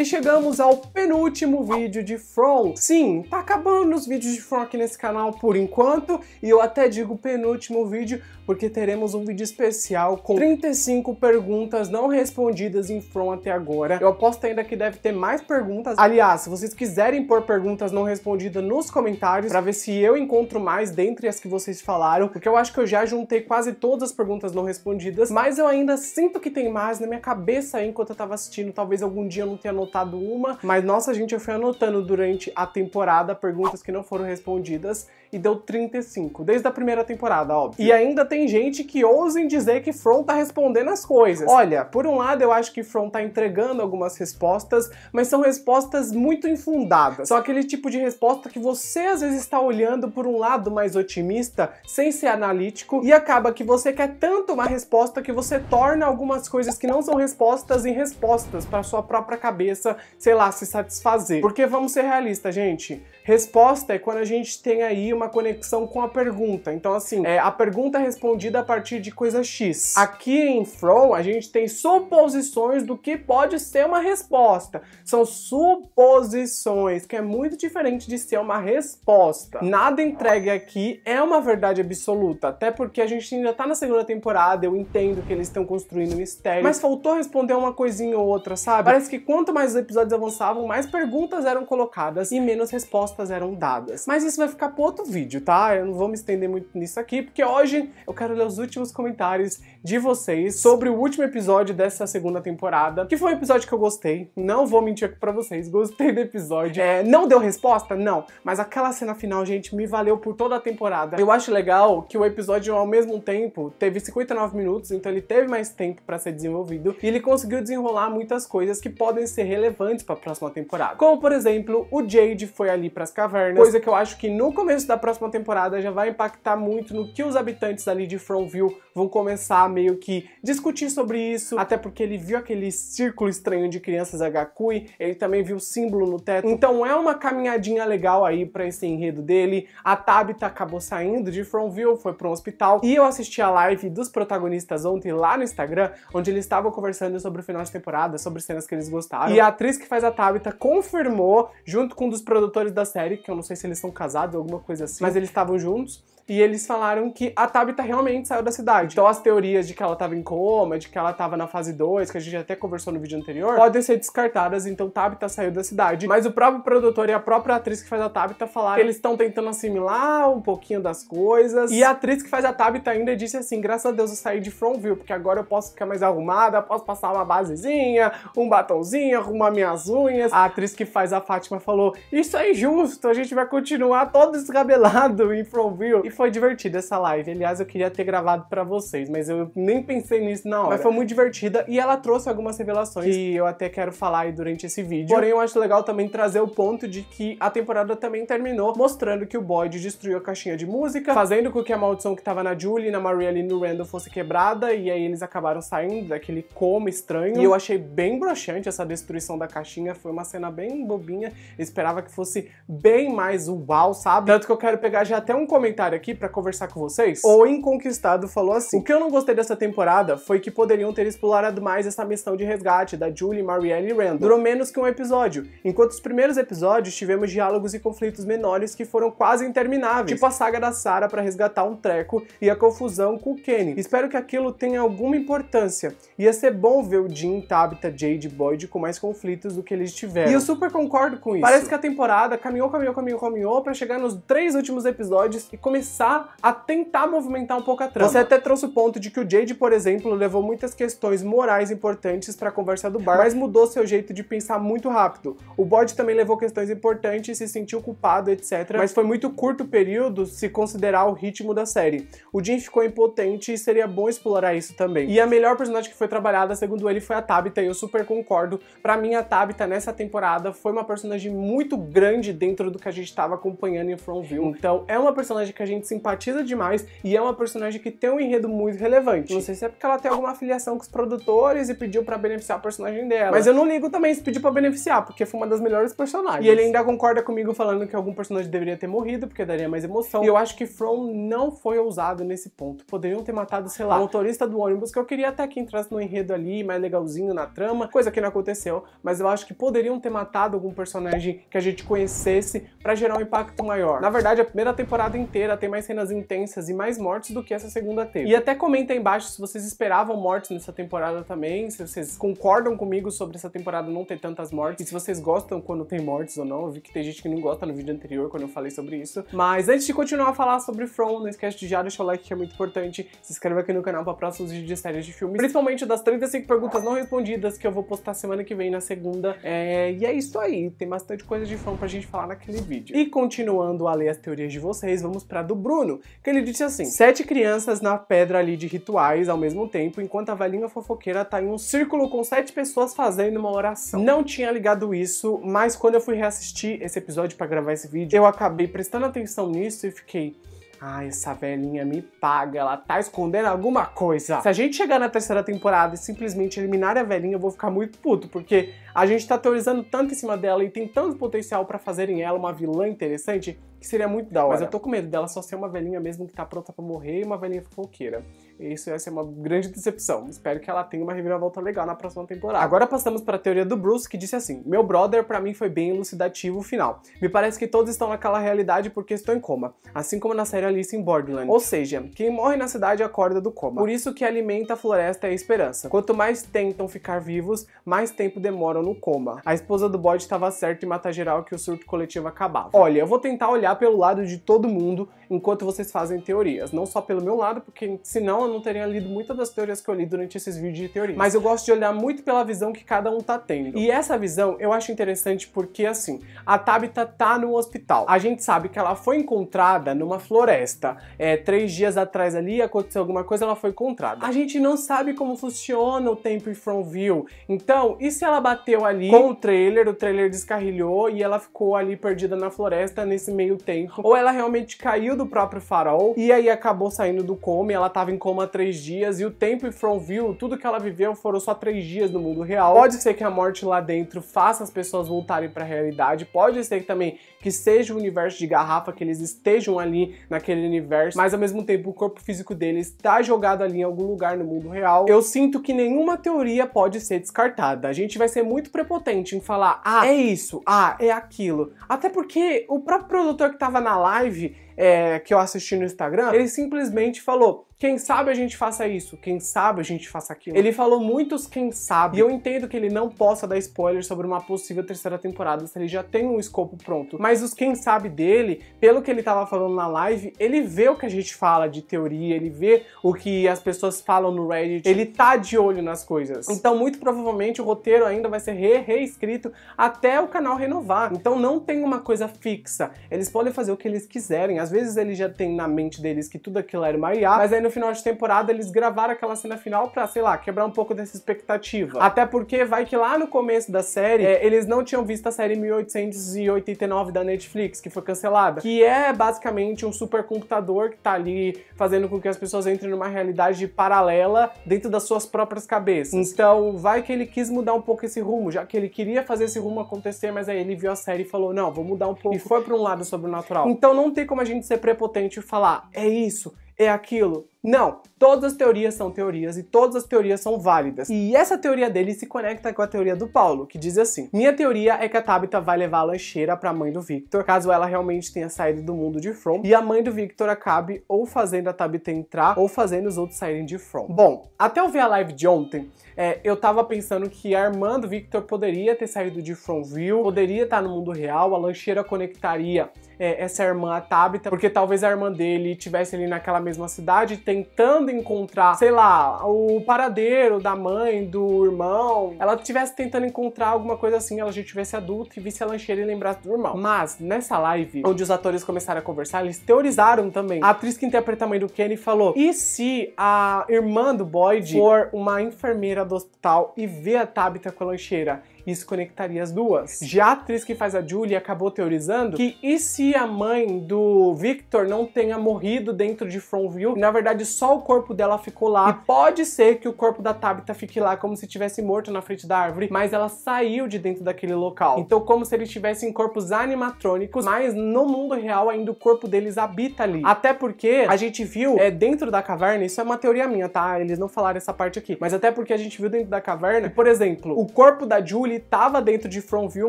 E chegamos ao penúltimo vídeo de From. Sim, tá acabando os vídeos de From aqui nesse canal por enquanto, e eu até digo penúltimo vídeo, porque teremos um vídeo especial com 35 perguntas não respondidas em From até agora. Eu aposto ainda que deve ter mais perguntas. Aliás, se vocês quiserem pôr perguntas não respondidas nos comentários, para ver se eu encontro mais dentre as que vocês falaram, porque eu acho que eu já juntei quase todas as perguntas não respondidas, mas eu ainda sinto que tem mais na minha cabeça enquanto eu tava assistindo, talvez algum dia eu não tenha notado anotado uma, mas nossa gente, eu fui anotando durante a temporada perguntas que não foram respondidas e deu 35, desde a primeira temporada, óbvio. E ainda tem gente que ousa dizer que From tá respondendo as coisas. Olha, por um lado eu acho que From tá entregando algumas respostas, mas são respostas muito infundadas. São aquele tipo de resposta que você às vezes está olhando por um lado mais otimista, sem ser analítico, e acaba que você quer tanto uma resposta que você torna algumas coisas que não são respostas em respostas para sua própria cabeça pareça, sei lá, se satisfazer. Porque vamos ser realistas, gente. Resposta é quando a gente tem aí uma conexão com a pergunta. Então, assim, é, a pergunta é respondida a partir de coisa X. Aqui em From, a gente tem suposições do que pode ser uma resposta. São suposições, que é muito diferente de ser uma resposta. Nada entregue aqui é uma verdade absoluta, até porque a gente ainda tá na segunda temporada, eu entendo que eles estão construindo um mistério, mas faltou responder uma coisinha ou outra, sabe? Parece que quanto mais os episódios avançavam, mais perguntas eram colocadas e menos respostas eram dadas. Mas isso vai ficar para outro vídeo, tá? Eu não vou me estender muito nisso aqui, porque hoje eu quero ler os últimos comentários de vocês sobre o último episódio dessa segunda temporada, que foi um episódio que eu gostei. Não vou mentir para vocês, gostei do episódio. É, não deu resposta? Não. Mas aquela cena final, gente, me valeu por toda a temporada. Eu acho legal que o episódio, ao mesmo tempo, teve 59 minutos, então ele teve mais tempo para ser desenvolvido e ele conseguiu desenrolar muitas coisas que podem ser relevantes para a próxima temporada. Como, por exemplo, o Jade foi ali para as cavernas, coisa que eu acho que no começo da próxima temporada já vai impactar muito no que os habitantes ali de Fromville vão começar meio que discutir sobre isso, até porque ele viu aquele círculo estranho de crianças Hakui, ele também viu o símbolo no teto. Então é uma caminhadinha legal aí para esse enredo dele. A Tabitha acabou saindo de Fromville, foi para um hospital e eu assisti a live dos protagonistas ontem lá no Instagram, onde eles estavam conversando sobre o final de temporada, sobre cenas que eles gostaram. E a atriz que faz a Tabitha confirmou, junto com um dos produtores da série, que eu não sei se eles são casados ou alguma coisa assim, mas eles estavam juntos e eles falaram que a Tabitha realmente saiu da cidade. Então as teorias de que ela tava em coma, de que ela tava na fase 2, que a gente até conversou no vídeo anterior, podem ser descartadas, então Tabitha saiu da cidade. Mas o próprio produtor e a própria atriz que faz a Tabitha falaram que eles estão tentando assimilar um pouquinho das coisas. E a atriz que faz a Tabitha ainda disse assim, graças a Deus eu saí de Fromville, porque agora eu posso ficar mais arrumada, posso passar uma basezinha, um batonzinho, arrumar minhas unhas. A atriz que faz a Fátima falou, isso é injusto, a gente vai continuar todo descabelado em Fromville. E foi divertida essa live. Aliás, eu queria ter gravado para vocês, mas eu nem pensei nisso na hora. Mas foi muito divertida e ela trouxe algumas revelações que eu até quero falar aí durante esse vídeo. Porém, eu acho legal também trazer o ponto de que a temporada também terminou mostrando que o Boyd destruiu a caixinha de música, fazendo com que a maldição que tava na Julie na Maria e no Randall fosse quebrada e aí eles acabaram saindo daquele coma estranho. E eu achei bem broxante essa destruição da caixinha, foi uma cena bem bobinha. Eu esperava que fosse bem mais uau, sabe? Tanto que eu quero pegar já até um comentário aqui aqui para conversar com vocês? O Inconquistado falou assim: O que eu não gostei dessa temporada foi que poderiam ter explorado mais essa missão de resgate da Julie, Marielle e Randall. Durou menos que um episódio, enquanto os primeiros episódios tivemos diálogos e conflitos menores que foram quase intermináveis, tipo a saga da Sarah para resgatar um treco e a confusão com o Kenny. Espero que aquilo tenha alguma importância. Ia ser bom ver o Jim, Tabitha, Jade e Boyd com mais conflitos do que eles tiveram. E eu super concordo com isso. Parece que a temporada caminhou, caminhou, caminhou, caminhou para chegar nos três últimos episódios e começar começar a tentar movimentar um pouco a trama. Você até trouxe o ponto de que o Jade, por exemplo, levou muitas questões morais importantes para a conversa do bar, mas mudou seu jeito de pensar muito rápido. O Bode também levou questões importantes, se sentiu culpado, etc. Mas foi muito curto o período se considerar o ritmo da série. O Jim ficou impotente e seria bom explorar isso também. E a melhor personagem que foi trabalhada, segundo ele, foi a Tabitha, e eu super concordo. Para mim, a Tabitha nessa temporada foi uma personagem muito grande dentro do que a gente estava acompanhando em View. Então, é uma personagem que a gente simpatiza demais e é uma personagem que tem um enredo muito relevante. Não sei se é porque ela tem alguma afiliação com os produtores e pediu para beneficiar a personagem dela. Mas eu não ligo também se pediu para beneficiar, porque foi uma das melhores personagens. E ele ainda concorda comigo falando que algum personagem deveria ter morrido, porque daria mais emoção. E eu acho que From não foi ousado nesse ponto. Poderiam ter matado, sei lá, o motorista do ônibus, que eu queria até que entrasse no enredo ali, mais legalzinho na trama, coisa que não aconteceu. Mas eu acho que poderiam ter matado algum personagem que a gente conhecesse para gerar um impacto maior. Na verdade, a primeira temporada inteira tem tem mais cenas intensas e mais mortes do que essa segunda teve. E até comenta aí embaixo se vocês esperavam mortes nessa temporada também, se vocês concordam comigo sobre essa temporada não ter tantas mortes, e se vocês gostam quando tem mortes ou não. Eu vi que tem gente que não gosta no vídeo anterior quando eu falei sobre isso. Mas antes de continuar a falar sobre From, não esquece de já deixar o like que é muito importante, se inscreva aqui no canal para próximos vídeos de séries de filmes, principalmente das 35 perguntas não respondidas que eu vou postar semana que vem na segunda. É... E é isso aí, tem bastante coisa de From pra gente falar naquele vídeo. E continuando a ler as teorias de vocês, vamos pra do Bruno, que ele disse assim: Sete crianças na pedra ali de rituais ao mesmo tempo, enquanto a velhinha fofoqueira tá em um círculo com sete pessoas fazendo uma oração. Não tinha ligado isso, mas quando eu fui reassistir esse episódio para gravar esse vídeo, eu acabei prestando atenção nisso e fiquei. Ah, essa velhinha me paga, ela tá escondendo alguma coisa. Se a gente chegar na terceira temporada e simplesmente eliminar a velhinha, eu vou ficar muito puto, porque a gente tá teorizando tanto em cima dela e tem tanto potencial para fazerem ela uma vilã interessante que seria muito da hora. Mas eu tô com medo dela só ser uma velhinha mesmo que tá pronta para morrer e uma velhinha fofoqueira. Isso vai ser uma grande decepção. Espero que ela tenha uma reviravolta legal na próxima temporada. Agora passamos para a teoria do Bruce, que disse assim: Meu brother, para mim, foi bem elucidativo o final. Me parece que todos estão naquela realidade porque estão em coma, assim como na série Alice em Borderland. Ou seja, quem morre na cidade acorda do coma. Por isso que alimenta a floresta é a esperança. Quanto mais tentam ficar vivos, mais tempo demoram no coma. A esposa do bode estava certa em matar geral que o surto coletivo acabava. Olha, eu vou tentar olhar pelo lado de todo mundo enquanto vocês fazem teorias, não só pelo meu lado, porque senão eu não teria lido muitas das teorias que eu li durante esses vídeos de teoria. Mas eu gosto de olhar muito pela visão que cada um tá tendo. E essa visão eu acho interessante porque, assim, a Tabitha tá no hospital. A gente sabe que ela foi encontrada numa floresta. É, três dias atrás ali aconteceu alguma coisa, ela foi encontrada. A gente não sabe como funciona o tempo em front view. Então, e se ela bateu ali com o trailer, o trailer descarrilhou e ela ficou ali perdida na floresta nesse meio tempo? Ou ela realmente caiu do próprio farol e aí acabou saindo do coma e ela tava em coma Paloma três dias e o tempo em Frontview, tudo que ela viveu foram só três dias no mundo real. Pode ser que a morte lá dentro faça as pessoas voltarem para a realidade, pode ser que também que seja o um universo de garrafa, que eles estejam ali naquele universo, mas ao mesmo tempo o corpo físico deles está jogado ali em algum lugar no mundo real. Eu sinto que nenhuma teoria pode ser descartada. A gente vai ser muito prepotente em falar, ah, é isso, ah, é aquilo. Até porque o próprio produtor que estava na live, é, que eu assisti no Instagram, ele simplesmente falou: quem sabe a gente faça isso, quem sabe a gente faça aquilo. Ele falou muitos quem sabe, e eu entendo que ele não possa dar spoiler sobre uma possível terceira temporada se ele já tem um escopo pronto. Mas os quem sabe dele, pelo que ele tava falando na live, ele vê o que a gente fala de teoria, ele vê o que as pessoas falam no Reddit, ele tá de olho nas coisas. Então, muito provavelmente, o roteiro ainda vai ser re reescrito até o canal renovar. Então, não tem uma coisa fixa. Eles podem fazer o que eles quiserem. Às vezes, ele já tem na mente deles que tudo aquilo era uma IA, mas aí no no final de temporada eles gravaram aquela cena final pra, sei lá, quebrar um pouco dessa expectativa. Até porque vai que lá no começo da série, é, eles não tinham visto a série 1889 da Netflix, que foi cancelada, que é basicamente um supercomputador que tá ali fazendo com que as pessoas entrem numa realidade paralela dentro das suas próprias cabeças. Então, vai que ele quis mudar um pouco esse rumo, já que ele queria fazer esse rumo acontecer, mas aí ele viu a série e falou: "Não, vou mudar um pouco". E foi para um lado sobrenatural. Então, não tem como a gente ser prepotente e falar: "É isso, é aquilo, não, todas as teorias são teorias e todas as teorias são válidas. E essa teoria dele se conecta com a teoria do Paulo, que diz assim: Minha teoria é que a Tabitha vai levar a lancheira pra mãe do Victor, caso ela realmente tenha saído do mundo de From, e a mãe do Victor acabe ou fazendo a Tabitha entrar ou fazendo os outros saírem de From. Bom, até eu ver a live de ontem, é, eu tava pensando que a irmã do Victor poderia ter saído de Fromville, poderia estar tá no mundo real, a lancheira conectaria é, essa irmã à Tabitha, porque talvez a irmã dele estivesse ali naquela mesma cidade tentando encontrar, sei lá, o paradeiro da mãe, do irmão, ela estivesse tentando encontrar alguma coisa assim, ela já tivesse adulta e visse a lancheira e lembrasse do irmão. Mas, nessa live, onde os atores começaram a conversar, eles teorizaram também. A atriz que interpreta a mãe do Kenny falou: e se a irmã do Boyd for uma enfermeira do hospital e vê a Tabitha com a lancheira? isso conectaria as duas. Já a atriz que faz a Julie acabou teorizando que e se a mãe do Victor não tenha morrido dentro de Frontview, na verdade só o corpo dela ficou lá. E pode ser que o corpo da Tabitha fique lá como se tivesse morto na frente da árvore, mas ela saiu de dentro daquele local. Então como se eles tivessem corpos animatrônicos, mas no mundo real ainda o corpo deles habita ali. Até porque a gente viu é dentro da caverna, isso é uma teoria minha, tá? Eles não falaram essa parte aqui, mas até porque a gente viu dentro da caverna, por exemplo, o corpo da Julie ele tava dentro de Frontview,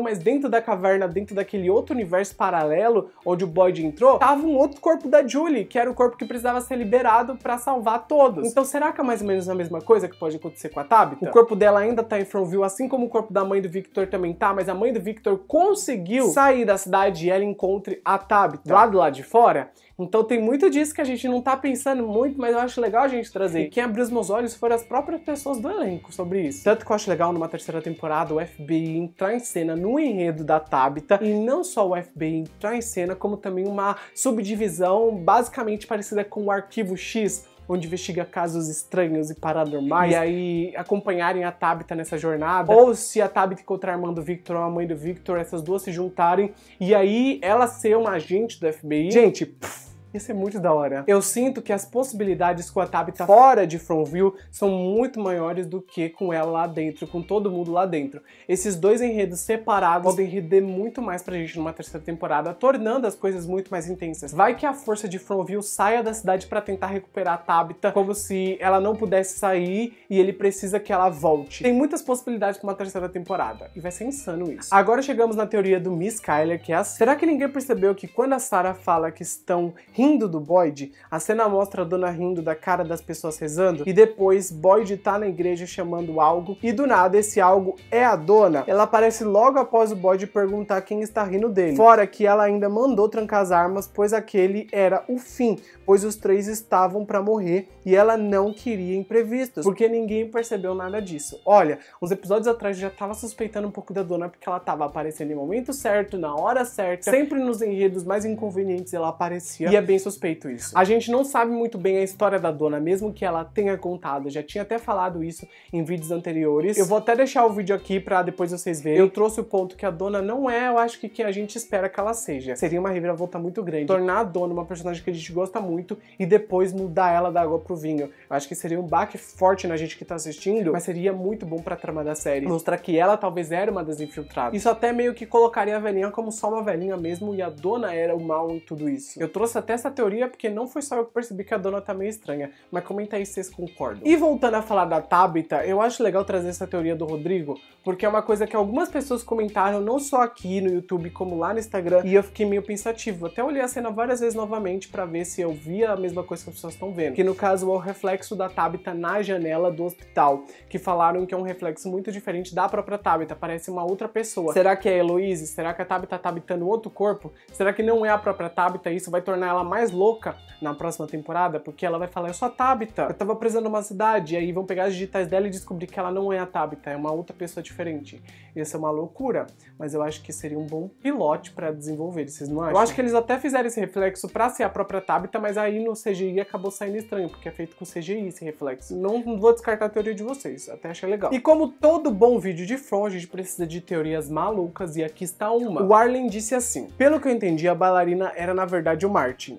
mas dentro da caverna, dentro daquele outro universo paralelo onde o Boyd entrou, tava um outro corpo da Julie, que era o corpo que precisava ser liberado para salvar todos. Então será que é mais ou menos a mesma coisa que pode acontecer com a Tabitha? O corpo dela ainda tá em Frontview, assim como o corpo da mãe do Victor também tá, mas a mãe do Victor conseguiu sair da cidade e ela encontre a Tabitha lá do lado de fora. Então tem muito disso que a gente não tá pensando muito, mas eu acho legal a gente trazer. E quem abriu os meus olhos foram as próprias pessoas do elenco sobre isso. Tanto que eu acho legal numa terceira temporada o FBI entrar em cena no enredo da Tabita e não só o FBI entrar em cena, como também uma subdivisão basicamente parecida com o Arquivo X, onde investiga casos estranhos e paranormais, e aí acompanharem a Tabita nessa jornada, ou se a Tabita encontrar a irmã do Victor ou a mãe do Victor, essas duas se juntarem, e aí ela ser uma agente do FBI. Gente, pff, isso é muito da hora. Eu sinto que as possibilidades com a Tabitha fora de Frontville são muito maiores do que com ela lá dentro, com todo mundo lá dentro. Esses dois enredos separados podem render muito mais pra gente numa terceira temporada, tornando as coisas muito mais intensas. Vai que a força de Frontville saia da cidade para tentar recuperar a Tabitha, como se ela não pudesse sair e ele precisa que ela volte. Tem muitas possibilidades pra uma terceira temporada, e vai ser insano isso. Agora chegamos na teoria do Miss Kyler, que é a... Assim. Será que ninguém percebeu que quando a Sarah fala que estão rindo do Boyd. A cena mostra a dona rindo da cara das pessoas rezando e depois Boyd tá na igreja chamando algo e do nada esse algo é a dona. Ela aparece logo após o Boyd perguntar quem está rindo dele. Fora que ela ainda mandou trancar as armas, pois aquele era o fim, pois os três estavam para morrer e ela não queria imprevistos, porque ninguém percebeu nada disso. Olha, uns episódios atrás eu já tava suspeitando um pouco da dona porque ela tava aparecendo no momento certo, na hora certa, sempre nos enredos mais inconvenientes ela aparecia. E é bem suspeito isso. A gente não sabe muito bem a história da dona, mesmo que ela tenha contado. já tinha até falado isso em vídeos anteriores. Eu vou até deixar o vídeo aqui para depois vocês verem. Eu trouxe o ponto que a dona não é, eu acho que quem a gente espera que ela seja. Seria uma reviravolta muito grande. Tornar a dona uma personagem que a gente gosta muito e depois mudar ela da água pro vinho. Eu acho que seria um baque forte na gente que tá assistindo, mas seria muito bom pra trama da série. Mostrar que ela talvez era uma das infiltradas. Isso até meio que colocaria a velhinha como só uma velhinha mesmo e a dona era o mal em tudo isso. Eu trouxe até essa teoria, porque não foi só eu que percebi que a dona tá meio estranha. Mas comenta aí se vocês concordam. E voltando a falar da Tabita, eu acho legal trazer essa teoria do Rodrigo, porque é uma coisa que algumas pessoas comentaram, não só aqui no YouTube, como lá no Instagram, e eu fiquei meio pensativo. Até olhei a cena várias vezes novamente para ver se eu via a mesma coisa que as pessoas estão vendo. Que no caso é o reflexo da Tabita na janela do hospital, que falaram que é um reflexo muito diferente da própria Tabita, parece uma outra pessoa. Será que é a Heloise? Será que a Tabita tá habitando outro corpo? Será que não é a própria Tabita? Isso vai tornar ela mais louca na próxima temporada, porque ela vai falar, eu sou a Tabita, eu tava presa numa cidade, e aí vão pegar as digitais dela e descobrir que ela não é a Tabita, é uma outra pessoa diferente. Isso é uma loucura, mas eu acho que seria um bom pilote para desenvolver, vocês não acham? Eu acho que eles até fizeram esse reflexo pra ser a própria Tabita, mas aí no CGI acabou saindo estranho, porque é feito com CGI esse reflexo. Não vou descartar a teoria de vocês, até achei legal. E como todo bom vídeo de From, a gente precisa de teorias malucas, e aqui está uma. O Arlen disse assim, pelo que eu entendi, a bailarina era na verdade o Martin,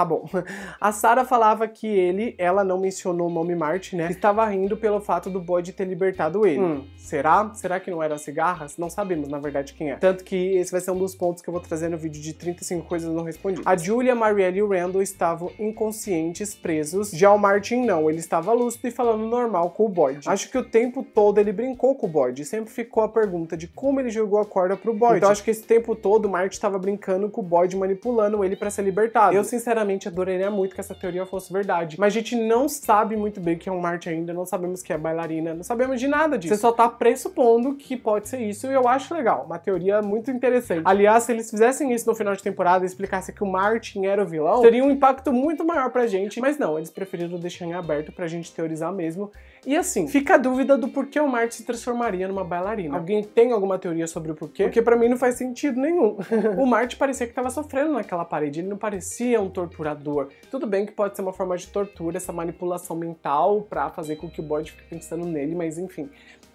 Tá bom. A Sara falava que ele, ela não mencionou o nome Marte, né? Estava rindo pelo fato do Boyd ter libertado ele. Hum, será? Será que não eram cigarras? Não sabemos, na verdade, quem é. Tanto que esse vai ser um dos pontos que eu vou trazer no vídeo de 35 coisas não respondidas. A Julia, Marielle e o Randall estavam inconscientes, presos. Já o Martin não, ele estava lúcido e falando normal com o Boyd. Acho que o tempo todo ele brincou com o Boyd. Sempre ficou a pergunta de como ele jogou a corda pro Boyd. Então acho que esse tempo todo o Martin estava brincando com o Boyd, manipulando ele para ser libertado. Eu, sinceramente, sinceramente, adoraria muito que essa teoria fosse verdade. Mas a gente não sabe muito bem o que é um Marte ainda, não sabemos que é bailarina, não sabemos de nada disso. Você só tá pressupondo que pode ser isso e eu acho legal. Uma teoria muito interessante. Aliás, se eles fizessem isso no final de temporada e explicassem que o Martin era o vilão, teria um impacto muito maior pra gente. Mas não, eles preferiram deixar em aberto pra gente teorizar mesmo. E assim, fica a dúvida do porquê o Marte se transformaria numa bailarina. Alguém tem alguma teoria sobre o porquê? Porque para mim não faz sentido nenhum. o Marte parecia que estava sofrendo naquela parede, ele não parecia um torturador. Tudo bem que pode ser uma forma de tortura, essa manipulação mental para fazer com que o Boyd fique pensando nele, mas enfim.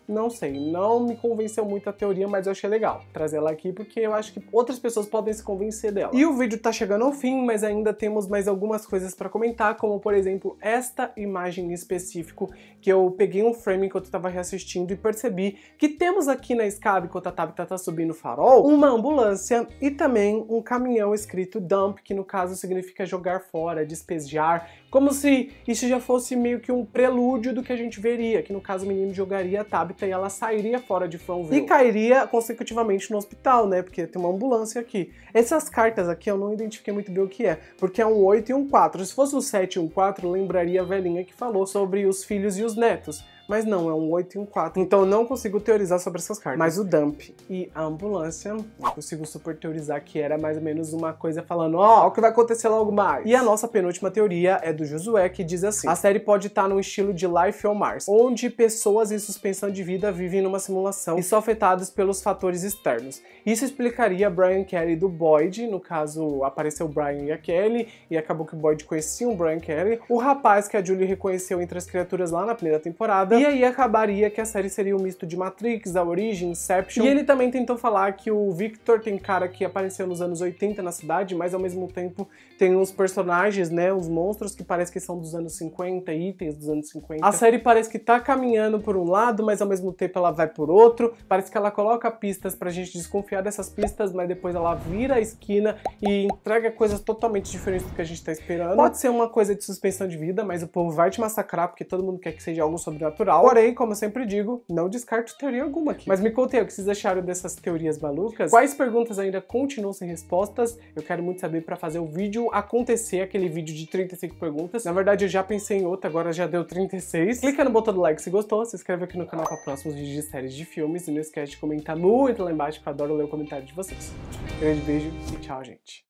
Não sei, não me convenceu muito a teoria, mas eu achei legal trazer ela aqui porque eu acho que outras pessoas podem se convencer dela. E o vídeo tá chegando ao fim, mas ainda temos mais algumas coisas para comentar, como por exemplo esta imagem em específico que eu peguei um frame enquanto eu tava reassistindo e percebi que temos aqui na escada enquanto a Tabitha tá, tá subindo o farol, uma ambulância e também um caminhão escrito dump, que no caso significa jogar fora, despejar como se isso já fosse meio que um prelúdio do que a gente veria, que no caso o menino jogaria a Tabitha e ela sairia fora de Fromville. E cairia consecutivamente no hospital, né? Porque tem uma ambulância aqui. Essas cartas aqui eu não identifiquei muito bem o que é, porque é um 8 e um 4. Se fosse um 7 e um 4, lembraria a velhinha que falou sobre os filhos e os netos. Mas não, é um 8 e um 4. Então eu não consigo teorizar sobre essas cartas. Mas o Dump e a ambulância, eu consigo super teorizar que era mais ou menos uma coisa falando, ó, oh, o que vai acontecer logo mais. E a nossa penúltima teoria é do Josué, que diz assim, a série pode estar tá num estilo de Life on Mars, onde pessoas em suspensão de vida vivem numa simulação e são afetadas pelos fatores externos. Isso explicaria Brian Kelly do Boyd, no caso apareceu o Brian e a Kelly, e acabou que o Boyd conhecia o Brian Kelly, o rapaz que a Julie reconheceu entre as criaturas lá na primeira temporada, e aí acabaria que a série seria um misto de Matrix, A Origem, Inception. E ele também tentou falar que o Victor tem cara que apareceu nos anos 80 na cidade, mas ao mesmo tempo tem uns personagens, né, uns monstros que parece que são dos anos 50, itens dos anos 50. A série parece que tá caminhando por um lado, mas ao mesmo tempo ela vai por outro. Parece que ela coloca pistas pra gente desconfiar dessas pistas, mas depois ela vira a esquina e entrega coisas totalmente diferentes do que a gente tá esperando. Pode ser uma coisa de suspensão de vida, mas o povo vai te massacrar porque todo mundo quer que seja algo sobrenatural cultural. Porém, como eu sempre digo, não descarto teoria alguma aqui. Mas me contem o que vocês acharam dessas teorias malucas. Quais perguntas ainda continuam sem respostas? Eu quero muito saber para fazer o vídeo acontecer, aquele vídeo de 35 perguntas. Na verdade, eu já pensei em outra, agora já deu 36. Clica no botão do like se gostou, se inscreve aqui no canal para próximos vídeos de séries de filmes e não esquece de comentar muito lá embaixo, que eu adoro ler o comentário de vocês. Grande beijo e tchau, gente.